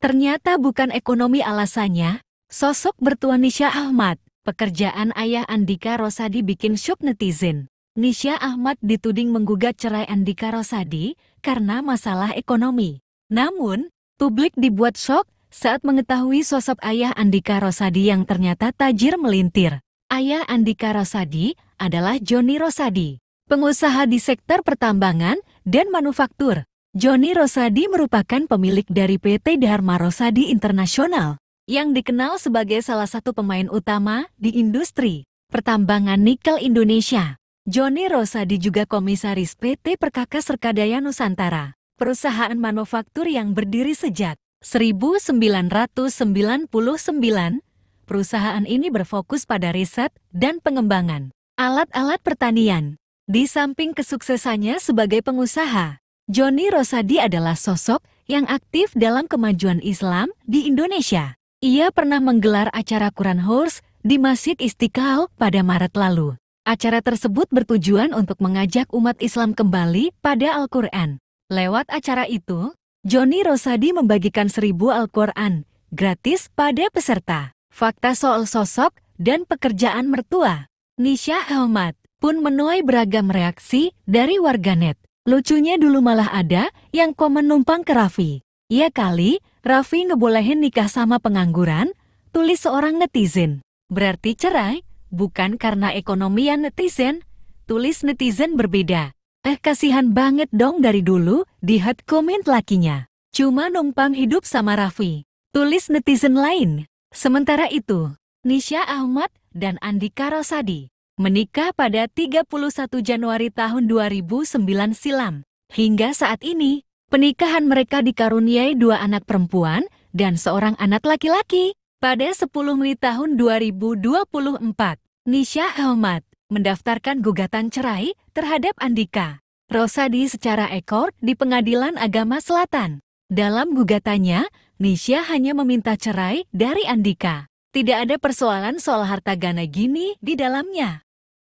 Ternyata bukan ekonomi alasannya, sosok bertuan Nisha Ahmad, pekerjaan ayah Andika Rosadi bikin syok netizen. Nisha Ahmad dituding menggugat cerai Andika Rosadi karena masalah ekonomi. Namun, publik dibuat syok saat mengetahui sosok ayah Andika Rosadi yang ternyata tajir melintir. Ayah Andika Rosadi adalah Joni Rosadi, pengusaha di sektor pertambangan dan manufaktur. Joni Rosadi merupakan pemilik dari PT Dharma Rosadi Internasional, yang dikenal sebagai salah satu pemain utama di industri pertambangan nikel Indonesia. Joni Rosadi juga komisaris PT Perkaka Serkadaya Nusantara, perusahaan manufaktur yang berdiri sejak 1999. Perusahaan ini berfokus pada riset dan pengembangan alat-alat pertanian. Di samping kesuksesannya sebagai pengusaha, Joni Rosadi adalah sosok yang aktif dalam kemajuan Islam di Indonesia. Ia pernah menggelar acara Quran Horse di Masjid Istiqlal pada Maret lalu. Acara tersebut bertujuan untuk mengajak umat Islam kembali pada Al-Quran. Lewat acara itu, Joni Rosadi membagikan seribu Al-Quran gratis pada peserta. Fakta soal sosok dan pekerjaan mertua. Nisha Ahmad pun menuai beragam reaksi dari warganet. Lucunya dulu malah ada yang komen numpang ke Raffi. Iya kali, Raffi ngebolehin nikah sama pengangguran, tulis seorang netizen. Berarti cerai, bukan karena ekonomi yang netizen, tulis netizen berbeda. Eh kasihan banget dong dari dulu, di head comment lakinya. Cuma numpang hidup sama Raffi. Tulis netizen lain. Sementara itu, Nisha Ahmad dan Andika Rosadi menikah pada 31 Januari tahun 2009 silam. Hingga saat ini, pernikahan mereka dikaruniai dua anak perempuan dan seorang anak laki-laki. Pada 10 Mei tahun 2024, Nisha Ahmad mendaftarkan gugatan cerai terhadap Andika Rosadi secara ekor di Pengadilan Agama Selatan. Dalam gugatannya, Nisha hanya meminta cerai dari Andika. Tidak ada persoalan soal harta gana gini di dalamnya.